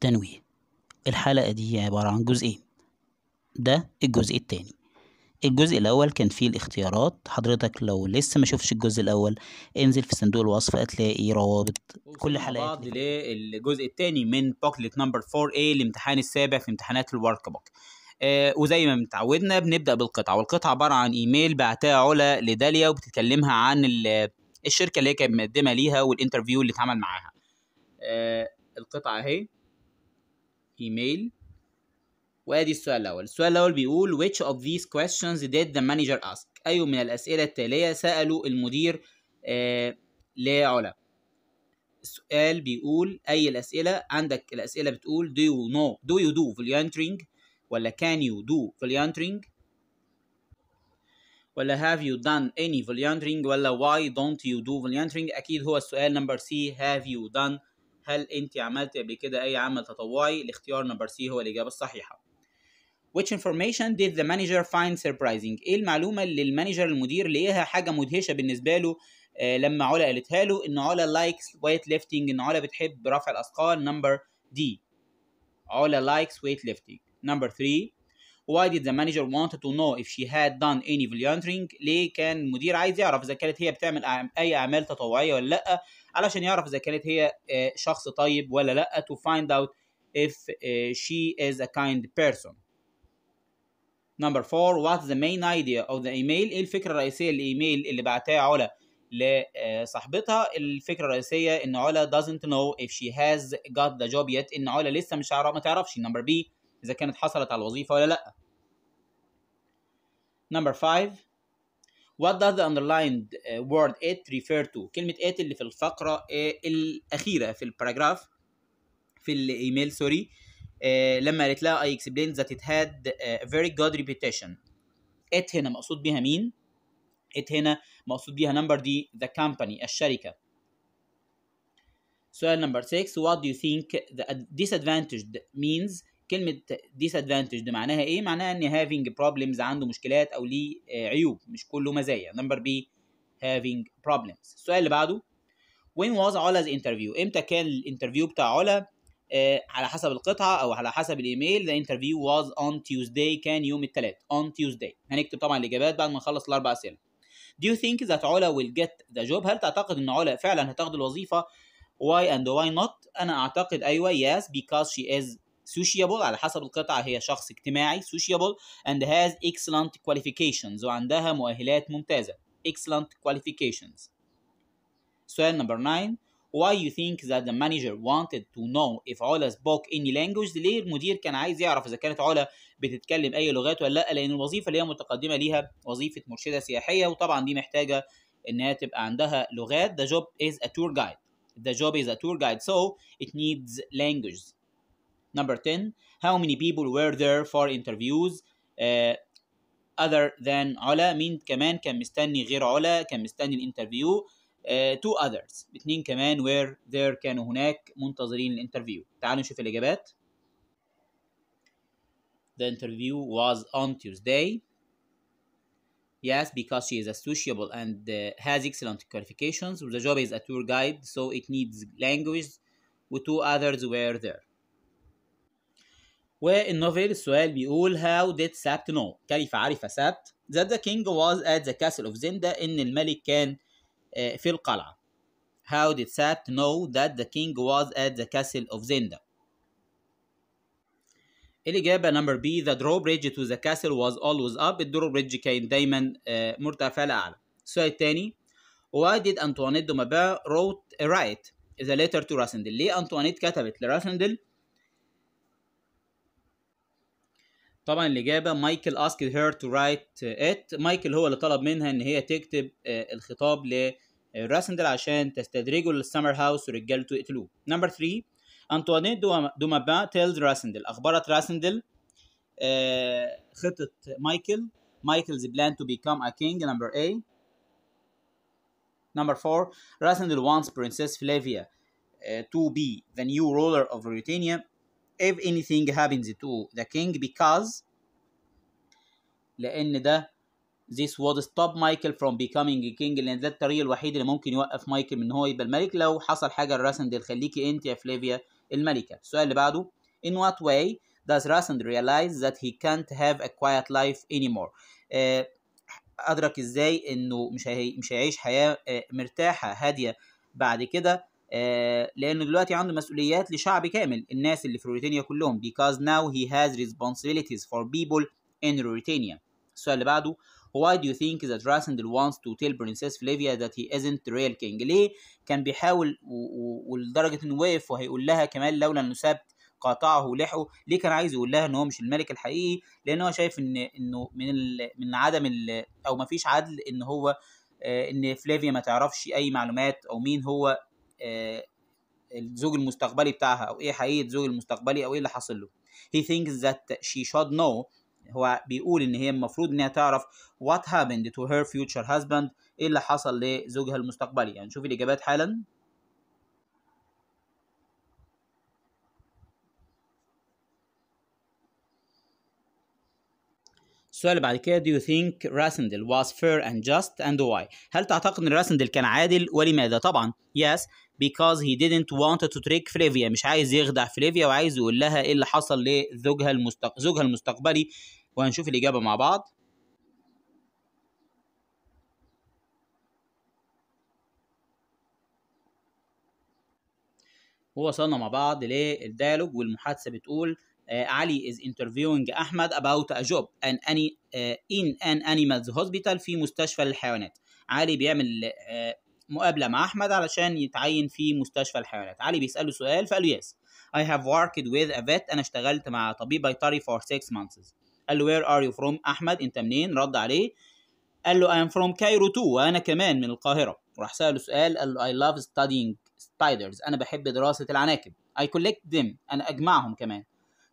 تنويه الحلقة دي عبارة عن جزئين ده الجزء التاني الجزء الأول كان فيه الاختيارات حضرتك لو لسه ما شوفش الجزء الأول انزل في صندوق الوصف هتلاقي روابط كل حلقات بعض للجزء التاني من بوكلت نمبر 4A الامتحان السابع في امتحانات الورك بوك آه وزي ما متعودنا بنبدأ بالقطعة والقطعة عبارة عن إيميل بعتها علا لداليا وبتتكلمها عن الشركة اللي هي كانت مقدمة ليها والانترفيو اللي اتعمل معاها آه القطعة أهي ايميل وادي السؤال الاول السؤال الاول بيقول which of these questions did the manager ask اي أيوة من الاسئله التاليه سالوا المدير لعلا السؤال بيقول اي الاسئله عندك الاسئله بتقول do you know do you do volunteering ولا can you do volunteering ولا have you done any volunteering ولا why don't you do volunteering اكيد هو السؤال نمبر سي have you done هل انت عملت قبل كده اي عمل تطوعي الاختيار نمبر سي هو الاجابه الصحيحه which information did the manager find surprising ايه المعلومه اللي المانجر المدير لقيها حاجه مدهشه بالنسبه له آه لما علا قالتها له ان علا لايكس ويت ليفتنج ان علا بتحب رفع الاثقال نمبر دي علا لايكس ويت ليفتنج نمبر 3 why did the manager want to know if she had done any volunteering ليه كان المدير عايز يعرف اذا كانت هي بتعمل اي اعمال تطوعيه ولا لا علشان يعرف اذا كانت هي آه، شخص طيب ولا لا to find out if آه، she is a kind person Number four, what's the main idea of the email? ايه الفكرة الرئيسية للايميل اللي بعتها علا لصاحبتها؟ آه، الفكرة الرئيسية ان علا doesn't know if she has got the job yet ان علا لسه مش عارف ما تعرفش. Number B اذا كانت حصلت على الوظيفة ولا لا. Number five, What does the underlined word it refer to كلمة it اللي في الفقرة الأخيرة في الباراجراف في الإيميل سوري لما قالت لها I explained that it had a very good reputation it هنا مقصود بها مين it هنا مقصود بيها number دي the company الشركة سؤال number 6 what do you think the disadvantaged means كلمه disadvantage دي معناها ايه معناها ان هافينج problems عنده مشكلات او ليه آه، عيوب مش كله مزايا نمبر بي هافينج problems السؤال اللي بعده وين واز علا's انترفيو امتى كان الانترفيو بتاع علا آه، على حسب القطعه او على حسب الايميل ذا انترفيو واز اون تيوزداي كان يوم الثلاث اون تيوزداي هنكتب طبعا الاجابات بعد ما نخلص الاربع اسئله Do you think that علا will get the job هل تعتقد ان علا فعلا هتاخد الوظيفه why and why not انا اعتقد ايوه yes because she is sociable على حسب القطعة هي شخص اجتماعي sociable and has excellent qualifications وعندها مؤهلات ممتازة excellent qualifications سؤال نمبر 9 Why you think that the manager wanted to know if علا spoke any language ليه المدير كان عايز يعرف إذا كانت علا بتتكلم أي لغات ولا لأ لأن الوظيفة اللي هي متقدمة ليها وظيفة مرشدة سياحية وطبعا دي محتاجة إنها تبقى عندها لغات the job is a tour guide the job is a tour guide so it needs languages Number 10, how many people were there for interviews uh, other than علا مين كمان كان مستني غير علا كان مستني الانترفيو uh, two others اثنين كمان were there كانوا هناك منتظرين الانترفيو تعالوا نشوف الإجابات The interview was on Tuesday Yes, because she is associable and uh, has excellent qualifications. The job is a tour guide, so it needs language. Two others were there. والنوفل السؤال بيقول how did Sabt know كيف عرف سابت that the king was at the castle of Zenda إن الملك كان في القلعة how did Sabt know that the king was at the castle of Zenda الإجابة number B the drawbridge to the castle was always up الدروبريدج كان دايما مرتفع لأعلى السؤال الثاني why did Antoinette de Mauban write the letter to Rassendel ليه أنطوانيت كتبت لراسندل طبعا الاجابه مايكل اسك هير تو رايت ات مايكل هو اللي طلب منها ان هي تكتب آه، الخطاب لراسندل آه، عشان تستدرجه للسمر هاوس ورجالته يقتلوه نمبر 3 انطوانيت دومابان تيلز راسندل اخبرت راسندل آه، خطه مايكل مايكلز بلان تو بيكام ا كينج نمبر اي نمبر 4 راسندل wants princess فلافيا to be the new ruler of Mauritania if anything happens to the king because لان ده this would stop Michael from becoming a king لان ده الطريق الوحيد اللي ممكن يوقف مايكل من ان هو يبقى الملك لو حصل حاجه لراسندل خليكي انت يا فليفيا الملكه السؤال اللي بعده in what way does Rasand realize that he can't have a quiet life anymore آه، ادرك ازاي انه مش هي... مش هيعيش حياه آه، مرتاحه هاديه بعد كده آه، لانه دلوقتي عنده مسؤوليات لشعب كامل الناس اللي في روتينيا كلهم because now he has responsibilities for people in روتينيا السؤال اللي بعده why do you think that Rassendil wants to tell Princess Flavia that he isn't the real king ليه كان بيحاول ولدرجة انه وقف وهيقول لها كمان لولا انه سبت قاطعه لحه ليه كان عايز يقول لها ان هو مش الملك الحقيقي لان هو شايف ان انه من من عدم او او مفيش عدل ان هو آه، ان فلافيا ما تعرفش اي معلومات او مين هو آه، الزوج المستقبلي بتاعها او ايه حقيقه الزوج المستقبلي او ايه اللي حاصل له he thinks that she should know هو بيقول ان هي المفروض انها تعرف what happened to her future husband ايه اللي حصل لزوجها المستقبلي يعني نشوف الاجابات حالا السؤال اللي بعد كده do you think Rassendil was fair and just and why هل تعتقد ان راسندل كان عادل ولماذا طبعا yes because he didn't want to trick فليفيا مش عايز يخدع فليفيا وعايز يقول لها ايه اللي حصل لزوجها المستق... زوجها المستقبلي وهنشوف الإجابة مع بعض ووصلنا مع بعض للديالوج والمحادثة بتقول Uh, علي is interviewing أحمد about a job and any, uh, in an animals hospital في مستشفى للحيوانات علي بيعمل آه، مقابله مع احمد علشان يتعين في مستشفى الحيوانات علي بيساله سؤال فقال له يس I have worked with a vet انا اشتغلت مع طبيب بيطري for six months قال له where are you from احمد انت منين رد عليه قال له I am from Cairo too وانا كمان من القاهره وراح ساله سؤال قال له I love studying spiders انا بحب دراسه العناكب I collect them انا اجمعهم كمان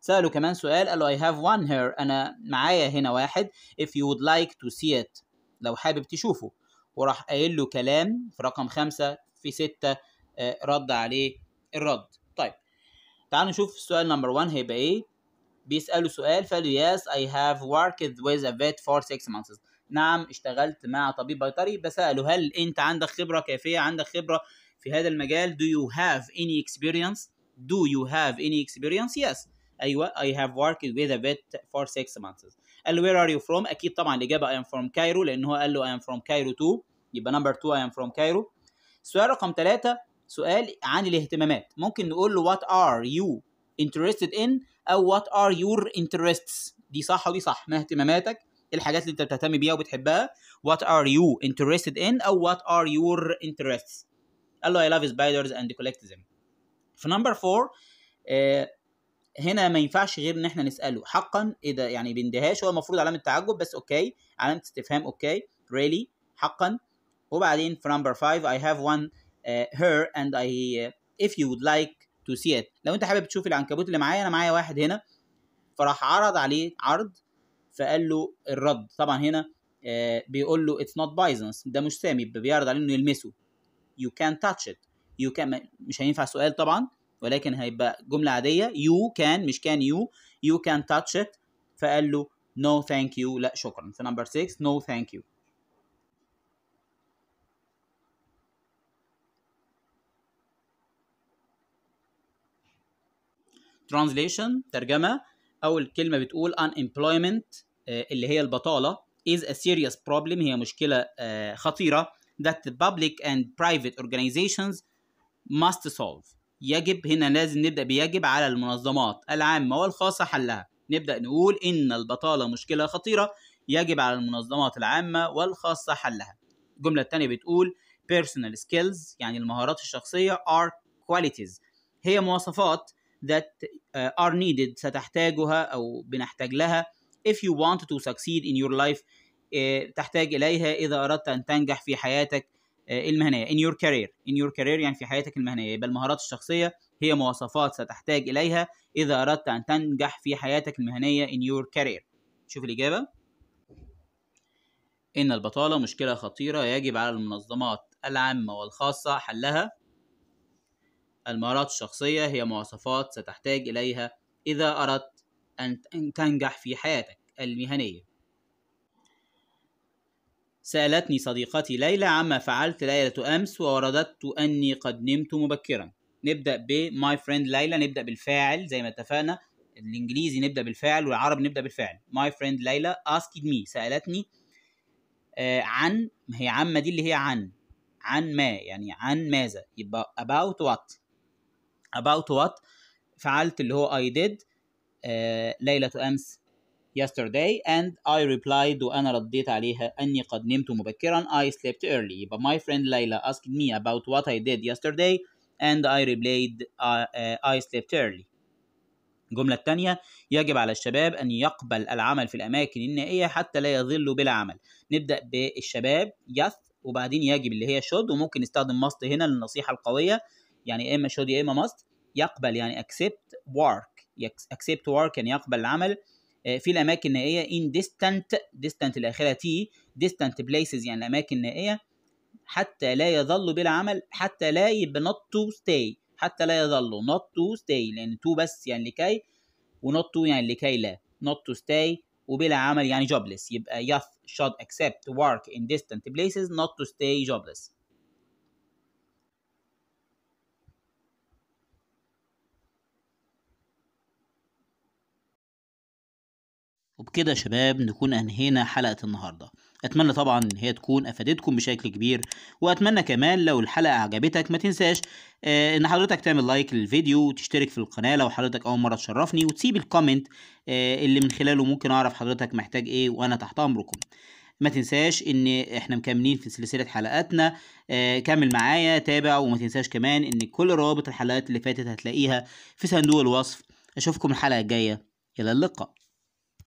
سأله كمان سؤال قال له I have one here أنا معايا هنا واحد if you would like to see it لو حابب تشوفه وراح قايل له كلام في رقم خمسة في ستة آه، رد عليه الرد طيب تعالوا نشوف السؤال نمبر 1 هيبقى ايه بيسأله سؤال فقال له yes I have worked with a vet for six months نعم اشتغلت مع طبيب بيطري بسأله هل انت عندك خبرة كافية عندك خبرة في هذا المجال do you have any experience do you have any experience yes ايوه I have worked with a vet for six months قال له وير ار يو فروم اكيد طبعا الاجابه اي ام فروم كايرو لان هو قال له اي ام فروم كايرو 2 يبقى نمبر 2 اي ام فروم كايرو السؤال رقم 3 سؤال عن الاهتمامات ممكن نقول له وات ار يو interested in او وات ار يور interests دي صح ودي صح ما اهتماماتك الحاجات اللي انت بتهتم بيها وبتحبها what are you interested in او what are your interests قال له I love spiders and collect them في نمبر 4 هنا ما ينفعش غير ان احنا نساله حقا ايه ده يعني بيندهاش هو المفروض علامه تعجب بس اوكي علامه استفهام اوكي really حقا وبعدين في نمبر 5 I have one uh, her and I uh, if you would like to see it لو انت حابب تشوف العنكبوت اللي معايا انا معايا واحد هنا فراح عرض عليه عرض فقال له الرد طبعا هنا uh, بيقول له it's not poisonous ده مش سامي بيعرض عليه انه يلمسه you can't touch it you can مش هينفع سؤال طبعا ولكن هيبقى جملة عادية يو كان مش كان يو يو كان touch it فقال له نو ثانك يو لا شكرا في نمبر 6 نو ثانك يو translation ترجمة أول كلمة بتقول unemployment آه، اللي هي البطالة is a serious problem هي مشكلة آه، خطيرة that the public and private organizations must solve يجب هنا لازم نبدأ بيجب على المنظمات العامة والخاصة حلها نبدأ نقول إن البطالة مشكلة خطيرة يجب على المنظمات العامة والخاصة حلها الجملة الثانية بتقول personal skills يعني المهارات الشخصية are qualities هي مواصفات that uh, are needed ستحتاجها أو بنحتاج لها if you want to succeed in your life uh، تحتاج إليها إذا أردت أن تنجح في حياتك آه، المهنيه ان يور كارير ان يور كارير يعني في حياتك المهنيه يبقى المهارات الشخصيه هي مواصفات ستحتاج اليها اذا اردت ان تنجح في حياتك المهنيه ان يور كارير شوف الاجابه ان البطاله مشكله خطيره يجب على المنظمات العامه والخاصه حلها المهارات الشخصيه هي مواصفات ستحتاج اليها اذا اردت ان تنجح في حياتك المهنيه سألتني صديقتي ليلى عما فعلت ليلة أمس ووردت أني قد نمت مبكرا نبدأ ب my friend ليلى نبدأ بالفاعل زي ما اتفقنا الإنجليزي نبدأ بالفاعل والعربي نبدأ بالفعل my friend ليلى asked me سألتني آه، عن هي عما دي اللي هي عن عن ما يعني عن ماذا يبقى about what about what فعلت اللي هو I did آه ليلة أمس yesterday and I replied وأنا رديت عليها أني قد نمت مبكرا I slept early but my friend Layla asked me about what I did yesterday and I replied uh, uh, I slept early الجملة الثانية يجب على الشباب أن يقبل العمل في الأماكن النائية حتى لا يظلوا بلا عمل نبدأ بالشباب يث وبعدين يجب اللي هي should وممكن نستخدم must هنا للنصيحة القوية يعني يا إما should يا إما must يقبل يعني accept work accept work يعني يقبل العمل في الاماكن النائيه in distant distant الاخره تي distant places يعني الاماكن النائيه حتى لا يظلوا بلا عمل حتى لا يبقى not to stay حتى لا يظلوا not to stay لان to بس يعني لكي و not to يعني لكي لا not to stay وبلا عمل يعني jobless يبقى youth should accept work in distant places not to stay jobless وبكده يا شباب نكون انهينا حلقه النهارده اتمنى طبعا ان هي تكون افادتكم بشكل كبير واتمنى كمان لو الحلقه عجبتك ما تنساش آه، ان حضرتك تعمل لايك للفيديو وتشترك في القناه لو حضرتك اول مره تشرفني وتسيب الكومنت آه، اللي من خلاله ممكن اعرف حضرتك محتاج ايه وانا تحت امركم ما تنساش ان احنا مكملين في سلسله حلقاتنا آه، كمل معايا تابع وما تنساش كمان ان كل روابط الحلقات اللي فاتت هتلاقيها في صندوق الوصف اشوفكم الحلقه الجايه الى اللقاء